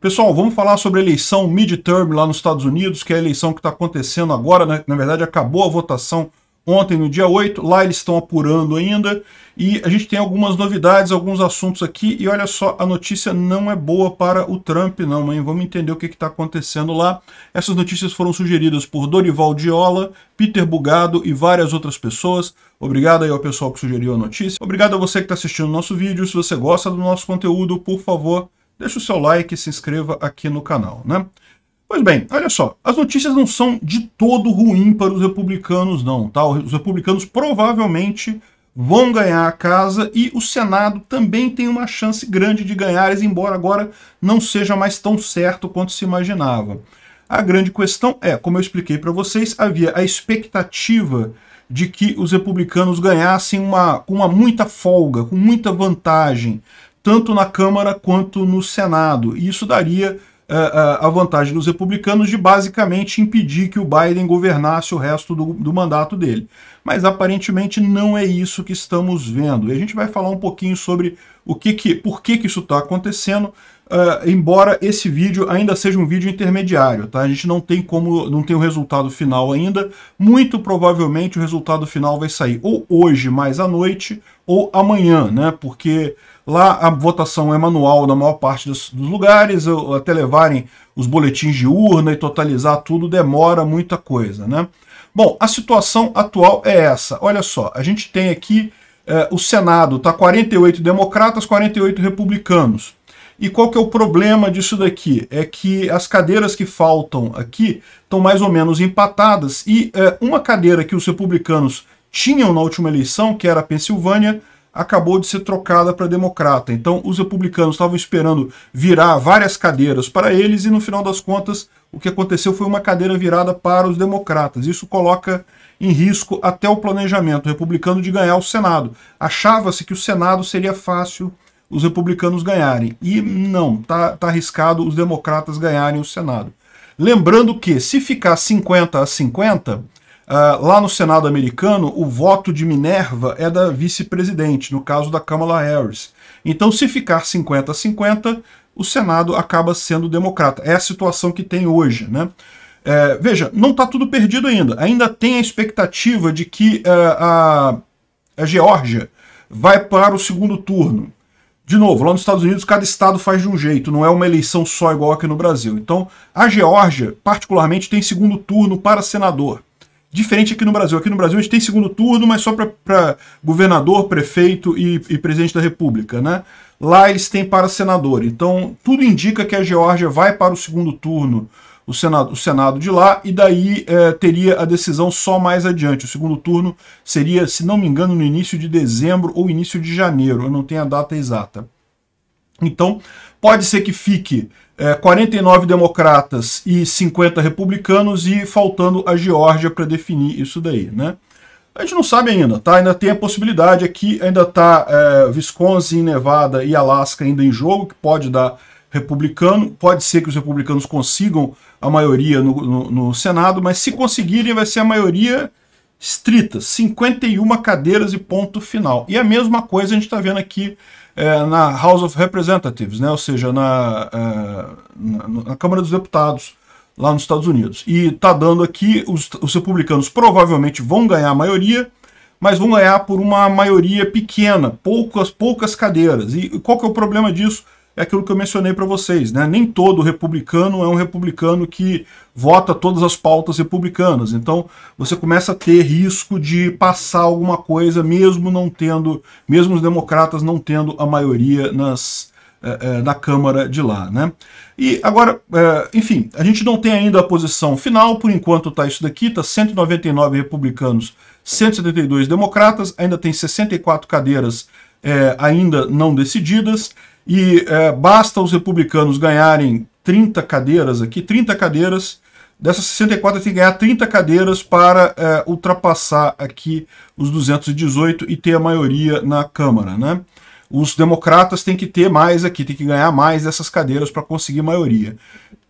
Pessoal, vamos falar sobre a eleição midterm lá nos Estados Unidos, que é a eleição que está acontecendo agora, né? na verdade acabou a votação ontem, no dia 8, lá eles estão apurando ainda, e a gente tem algumas novidades, alguns assuntos aqui, e olha só, a notícia não é boa para o Trump não, hein? vamos entender o que está acontecendo lá. Essas notícias foram sugeridas por Dorival Diola, Peter Bugado e várias outras pessoas, Obrigado aí ao pessoal que sugeriu a notícia. Obrigado a você que está assistindo o nosso vídeo. Se você gosta do nosso conteúdo, por favor, deixe o seu like e se inscreva aqui no canal, né? Pois bem, olha só, as notícias não são de todo ruim para os republicanos não, tá? Os republicanos provavelmente vão ganhar a casa e o Senado também tem uma chance grande de ganhar, embora agora não seja mais tão certo quanto se imaginava. A grande questão é, como eu expliquei para vocês, havia a expectativa de que os republicanos ganhassem uma, com uma muita folga, com muita vantagem, tanto na Câmara quanto no Senado. E isso daria uh, a vantagem dos republicanos de basicamente impedir que o Biden governasse o resto do, do mandato dele. Mas aparentemente não é isso que estamos vendo. E a gente vai falar um pouquinho sobre o que que, por que, que isso está acontecendo. Uh, embora esse vídeo ainda seja um vídeo intermediário, tá? A gente não tem como, não tem o resultado final ainda. Muito provavelmente o resultado final vai sair ou hoje mais à noite ou amanhã, né? Porque Lá a votação é manual na maior parte dos, dos lugares, até levarem os boletins de urna e totalizar tudo demora muita coisa, né? Bom, a situação atual é essa. Olha só, a gente tem aqui eh, o Senado, tá 48 democratas, 48 republicanos. E qual que é o problema disso daqui? É que as cadeiras que faltam aqui estão mais ou menos empatadas e eh, uma cadeira que os republicanos tinham na última eleição, que era a Pensilvânia, acabou de ser trocada para democrata. Então, os republicanos estavam esperando virar várias cadeiras para eles e, no final das contas, o que aconteceu foi uma cadeira virada para os democratas. Isso coloca em risco até o planejamento republicano de ganhar o Senado. Achava-se que o Senado seria fácil os republicanos ganharem. E não, está tá arriscado os democratas ganharem o Senado. Lembrando que, se ficar 50 a 50, Uh, lá no Senado americano, o voto de Minerva é da vice-presidente, no caso da Kamala Harris. Então, se ficar 50 a 50, o Senado acaba sendo democrata. É a situação que tem hoje, né? É, veja, não está tudo perdido ainda. Ainda tem a expectativa de que uh, a, a Geórgia vai para o segundo turno. De novo, lá nos Estados Unidos, cada estado faz de um jeito, não é uma eleição só igual aqui no Brasil. Então, a Geórgia, particularmente, tem segundo turno para senador. Diferente aqui no Brasil. Aqui no Brasil a gente tem segundo turno, mas só para governador, prefeito e, e, presidente da República, né? Lá eles têm para senador. Então, tudo indica que a Geórgia vai para o segundo turno, o Senado, o Senado de lá, e daí é, teria a decisão só mais adiante. O segundo turno seria, se não me engano, no início de dezembro ou início de janeiro. Eu não tenho a data exata. Então, pode ser que fique é, 49 democratas e 50 republicanos e faltando a Geórgia para definir isso daí, né? A gente não sabe ainda, tá? Ainda tem a possibilidade aqui, ainda tá é, Wisconsin, Nevada e Alasca ainda em jogo, que pode dar republicano. Pode ser que os republicanos consigam a maioria no, no, no Senado, mas se conseguirem, vai ser a maioria estritas, 51 cadeiras e ponto final. E a mesma coisa a gente está vendo aqui é, na House of Representatives, né? ou seja, na, é, na, na Câmara dos Deputados lá nos Estados Unidos. E está dando aqui, os, os, republicanos provavelmente vão ganhar a maioria, mas vão ganhar por uma maioria pequena, poucas, poucas cadeiras. E qual que é o problema disso? é aquilo que eu mencionei para vocês, né? Nem todo republicano é um republicano que vota todas as pautas republicanas. Então, você começa a ter risco de passar alguma coisa, mesmo não tendo, mesmo os democratas não tendo a maioria nas da eh, eh, na Câmara de lá, né? E agora, eh, enfim, a gente não tem ainda a posição final, por enquanto tá isso daqui, tá 199 republicanos, 172 democratas, ainda tem 64 cadeiras é, ainda não decididas. E é, basta os republicanos ganharem 30 cadeiras aqui, 30 cadeiras, dessas 64 tem que ganhar 30 cadeiras para é, ultrapassar aqui os 218 e ter a maioria na Câmara, né? Os democratas têm que ter mais aqui, tem que ganhar mais dessas cadeiras para conseguir maioria.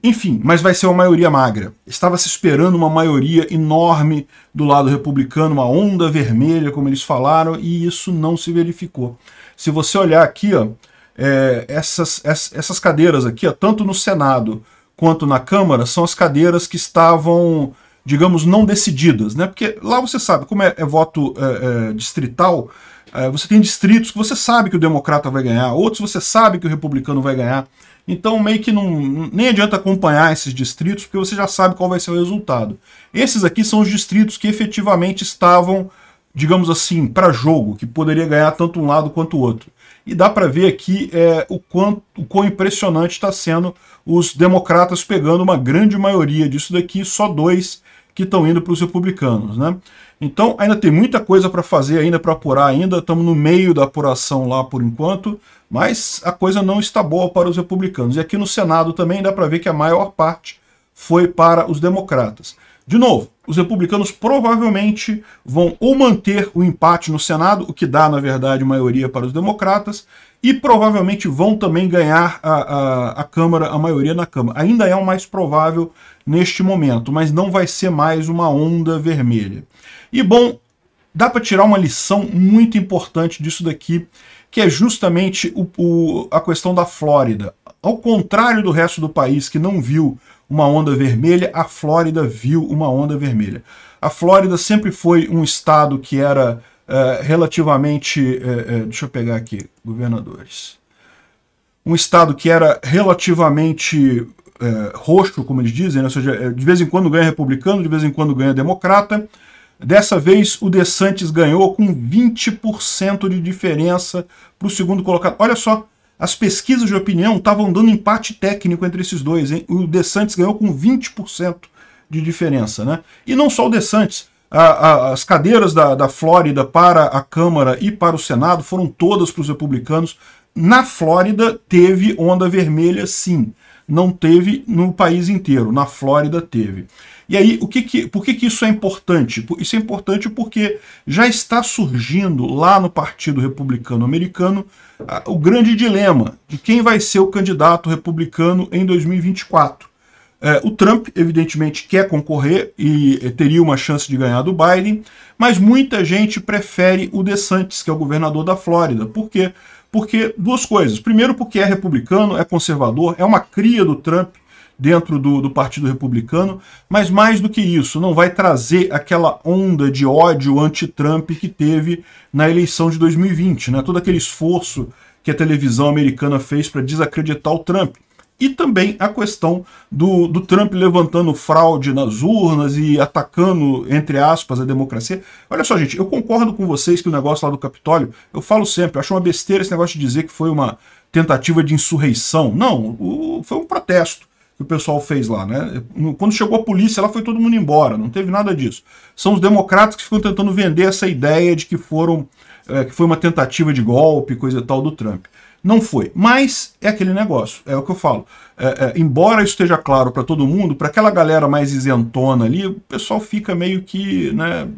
Enfim, mas vai ser uma maioria magra. Estava se esperando uma maioria enorme do lado republicano, uma onda vermelha, como eles falaram, e isso não se verificou. Se você olhar aqui, ó, é, essas, essas cadeiras aqui, ó, tanto no Senado quanto na Câmara, são as cadeiras que estavam, digamos, não decididas, né? Porque lá você sabe, como é, é voto é, é distrital, é, você tem distritos que você sabe que o democrata vai ganhar, outros você sabe que o republicano vai ganhar. Então meio que não nem adianta acompanhar esses distritos porque você já sabe qual vai ser o resultado. Esses aqui são os distritos que efetivamente estavam digamos assim, para jogo, que poderia ganhar tanto um lado quanto o outro. E dá para ver aqui é, o, quanto, o quão impressionante está sendo os democratas pegando uma grande maioria disso daqui, só dois que estão indo para os republicanos. Né? Então ainda tem muita coisa para fazer ainda, para apurar ainda, estamos no meio da apuração lá por enquanto, mas a coisa não está boa para os republicanos. E aqui no Senado também dá para ver que a maior parte foi para os democratas. De novo, os republicanos provavelmente vão ou manter o empate no Senado, o que dá, na verdade, maioria para os democratas, e provavelmente vão também ganhar a, a, a, Câmara, a maioria na Câmara. Ainda é o mais provável neste momento, mas não vai ser mais uma onda vermelha. E bom, dá para tirar uma lição muito importante disso daqui, que é justamente o, o, a questão da Flórida. Ao contrário do resto do país que não viu uma onda vermelha, a Flórida viu uma onda vermelha. A Flórida sempre foi um estado que era eh, relativamente. Eh, eh, deixa eu pegar aqui, governadores. Um estado que era relativamente roxo, como eles dizem, né? ou seja, de vez em quando ganha republicano, de vez em quando ganha democrata. Dessa vez, o de DeSantis ganhou com 20% de diferença para o segundo colocado. Olha só, as pesquisas de opinião estavam dando empate técnico entre esses dois. Hein? O DeSantis ganhou com 20% de diferença. Né? E não só o de A, a, as cadeiras da, da Flórida para a Câmara e para o Senado foram todas para os republicanos. Na Flórida teve onda vermelha, sim. Não teve no país inteiro. Na Flórida teve. E aí, o que que, por que, que isso é importante? Isso é importante porque já está surgindo lá no Partido Republicano Americano o grande dilema de quem vai ser o candidato republicano em 2024. É, o Trump, evidentemente, quer concorrer e eh, teria uma chance de ganhar do Biden, mas muita gente prefere o DeSantis, que é o governador da Flórida. Por quê? Porque duas coisas. Primeiro, porque é republicano, é conservador, é uma cria do Trump dentro do, do Partido Republicano, mas mais do que isso, não vai trazer aquela onda de ódio anti-Trump que teve na eleição de 2020, né? todo aquele esforço que a televisão americana fez para desacreditar o Trump. E também a questão do, do Trump levantando fraude nas urnas e atacando, entre aspas, a democracia. Olha só, gente, eu concordo com vocês que o negócio lá do Capitólio, eu falo sempre, eu acho uma besteira esse negócio de dizer que foi uma tentativa de insurreição. Não, o, foi um protesto que o pessoal fez lá, né? Quando chegou a polícia, lá foi todo mundo embora, não teve nada disso. São os democratas que ficam tentando vender essa ideia de que foram é, que foi uma tentativa de golpe, coisa e tal do Trump. Não foi, mas é aquele negócio, é o que eu falo. É, é, embora isso esteja claro para todo mundo, para aquela galera mais isentona ali, o pessoal fica meio que né,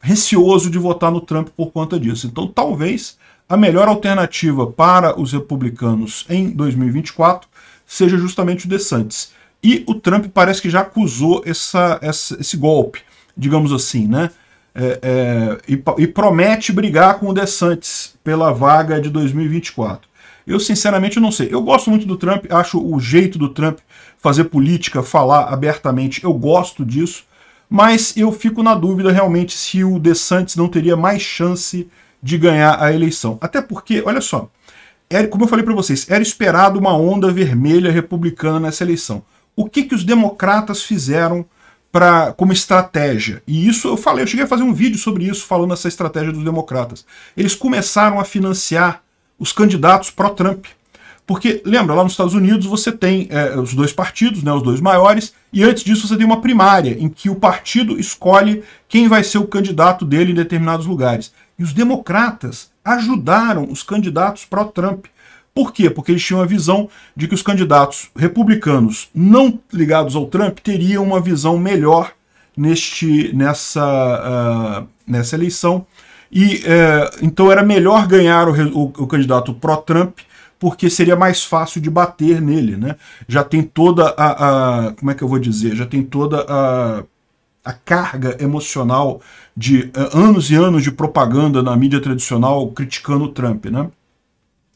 receoso de votar no Trump por conta disso. Então talvez a melhor alternativa para os republicanos em 2024 seja justamente o DeSantis. E o Trump parece que já acusou essa, essa esse golpe, digamos assim, né? É, é, e, e, promete brigar com o DeSantis pela vaga de 2024. Eu sinceramente não sei. Eu gosto muito do Trump, acho o jeito do Trump fazer política, falar abertamente, eu gosto disso, mas eu fico na dúvida realmente se o DeSantis não teria mais chance de ganhar a eleição. Até porque, olha só, era, como eu falei para vocês, era esperado uma onda vermelha republicana nessa eleição. O que, que os democratas fizeram para como estratégia? E isso eu falei, eu cheguei a fazer um vídeo sobre isso falando essa estratégia dos democratas. Eles começaram a financiar os candidatos pró-Trump. Porque, lembra, lá nos Estados Unidos você tem é, os dois partidos, né, os dois maiores, e antes disso você tem uma primária, em que o partido escolhe quem vai ser o candidato dele em determinados lugares. E os democratas ajudaram os candidatos pró-Trump. Por quê? Porque eles tinham a visão de que os candidatos republicanos não ligados ao Trump teriam uma visão melhor neste, nessa, uh, nessa eleição. E uh, então era melhor ganhar o, o, o candidato pró-Trump porque seria mais fácil de bater nele, né? Já tem toda a, a, como é que eu vou dizer? Já tem toda a a carga emocional de eh, anos e anos de propaganda na mídia tradicional criticando o Trump, né?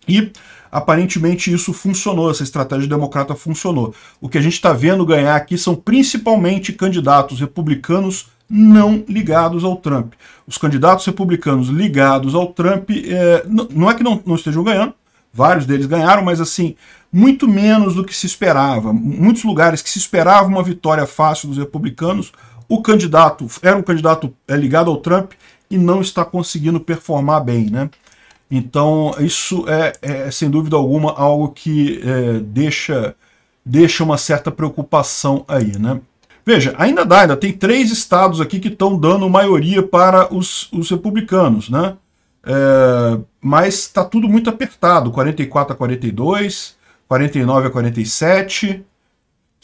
E aparentemente isso funcionou, essa estratégia democrata funcionou. O que a gente está vendo ganhar aqui são principalmente candidatos republicanos não ligados ao Trump. Os candidatos republicanos ligados ao Trump, é, não é que não, não estejam ganhando, vários deles ganharam, mas assim, muito menos do que se esperava. Muitos lugares que se esperava uma vitória fácil dos republicanos o candidato era um candidato é, ligado ao Trump e não está conseguindo performar bem, né? Então, isso é, é, é sem dúvida alguma, algo que é, deixa, deixa uma certa preocupação aí, né? Veja, ainda dá, ainda tem três estados aqui que estão dando maioria para os, os republicanos, né? É, mas está tudo muito apertado, 44 a 42, 49 a 47,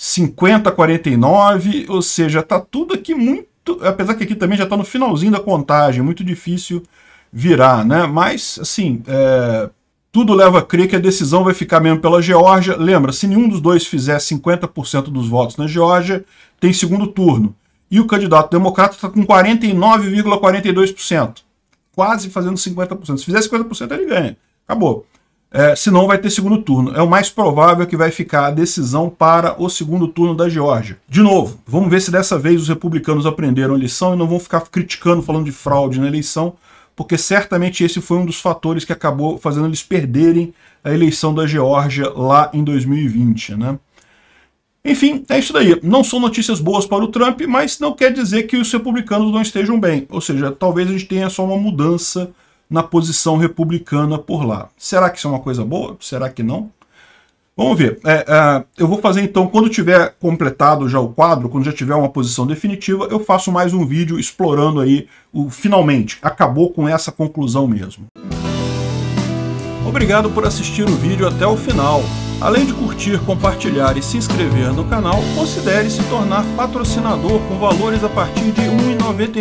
50,49, ou seja, está tudo aqui muito... Apesar que aqui também já está no finalzinho da contagem, muito difícil virar, né? Mas, assim, é, tudo leva a crer que a decisão vai ficar mesmo pela Geórgia. Lembra, se nenhum dos dois fizer 50% dos votos na Geórgia, tem segundo turno. E o candidato democrata está com 49,42%. Quase fazendo 50%. Se fizer 50%, ele ganha. Acabou é, senão vai ter segundo turno. É o mais provável que vai ficar a decisão para o segundo turno da Geórgia. De novo, vamos ver se dessa vez os republicanos aprenderam a lição e não vão ficar criticando, falando de fraude na eleição, porque certamente esse foi um dos fatores que acabou fazendo eles perderem a eleição da Geórgia lá em 2020, né? Enfim, é isso daí. Não são notícias boas para o Trump, mas não quer dizer que os republicanos não estejam bem. Ou seja, talvez a gente tenha só uma mudança na posição republicana por lá. Será que isso é uma coisa boa? Será que não? Vamos ver. É, é, eu vou fazer então, quando tiver completado já o quadro, quando já tiver uma posição definitiva, eu faço mais um vídeo explorando aí o finalmente. Acabou com essa conclusão mesmo. Obrigado por assistir o vídeo até o final. Além de curtir, compartilhar e se inscrever no canal, considere se tornar patrocinador com valores a partir de R$ 1,99